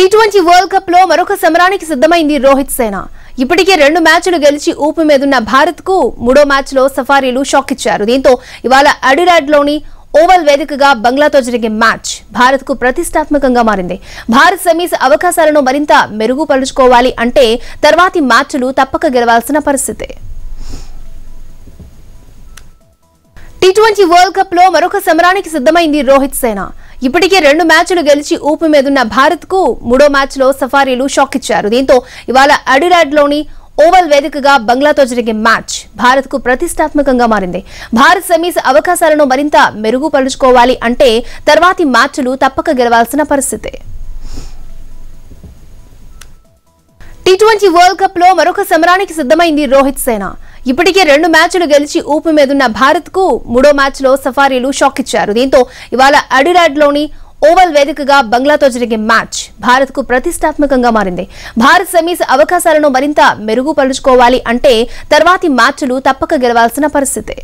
T twenty world cup లో మరొక సమరానికి సిద్ధమైంది రోహిత్ సేన ఇప్పటికే రెండు మ్యాచ్లు గెలిచి ఊపు మీదున్న భారత్ కు మూడో మ్యాచ్ లో సఫారీలు షాక్ ఇచ్చారు దీంతో ఇవాళ అడిరాడ్ లోని ఓవల్ వేదికగా బంగ్లాతో జరిగే మ్యాచ్ భారత్ కు ప్రతిష్టాత్మకంగా మారింది భారత్ సమీస్ అవకాశాలను మరింత మెరుగుపరుచుకోవాలి అంటే తర్వాతి మ్యాచ్లు తప్పక గెలవాల్సిన పరిస్థితే టీ ట్వంటీ వరల్డ్ కప్ లో మరొక సమరానికి సిద్ధమైంది రోహిత్ సేనా ఇప్పటికే రెండు మ్యాచ్లు గెలిచి ఊపు మీదున్న భారత్ కు మూడో మ్యాచ్ లో సఫారీలు షాక్ ఇచ్చారు దీంతో ఇవాళ అడిరాడ్ లోని ఓవల్ వేదికగా బంగ్లాతో జరిగే మ్యాచ్ భారత్ కు ప్రతిష్టాత్మకంగా మారింది భారత్ సెమీస్ అవకాశాలను మరింత మెరుగుపరుచుకోవాలి అంటే తర్వాతి మ్యాచ్లు తప్పక గెలవాల్సిన పరిస్థితే టీ ట్వంటీ వరల్డ్ కప్ లో మరొక సమరానికి సిద్ధమైంది రోహిత్ సేన ఇప్పటికే రెండు మ్యాచ్లు గెలిచి ఊపు మీదున్న భారత్ కు మూడో మ్యాచ్ లో సఫారీలు షాక్ ఇచ్చారు దీంతో ఇవాళ అడిరాడ్ లోని ఓవల్ వేదికగా బంగ్లాతో జరిగే మ్యాచ్ భారత్ కు ప్రతిష్టాత్మకంగా మారింది భారత్ సెమీస్ అవకాశాలను మరింత మెరుగుపరుచుకోవాలి అంటే తర్వాతి మ్యాచ్లు తప్పక గెలవాల్సిన పరిస్థితే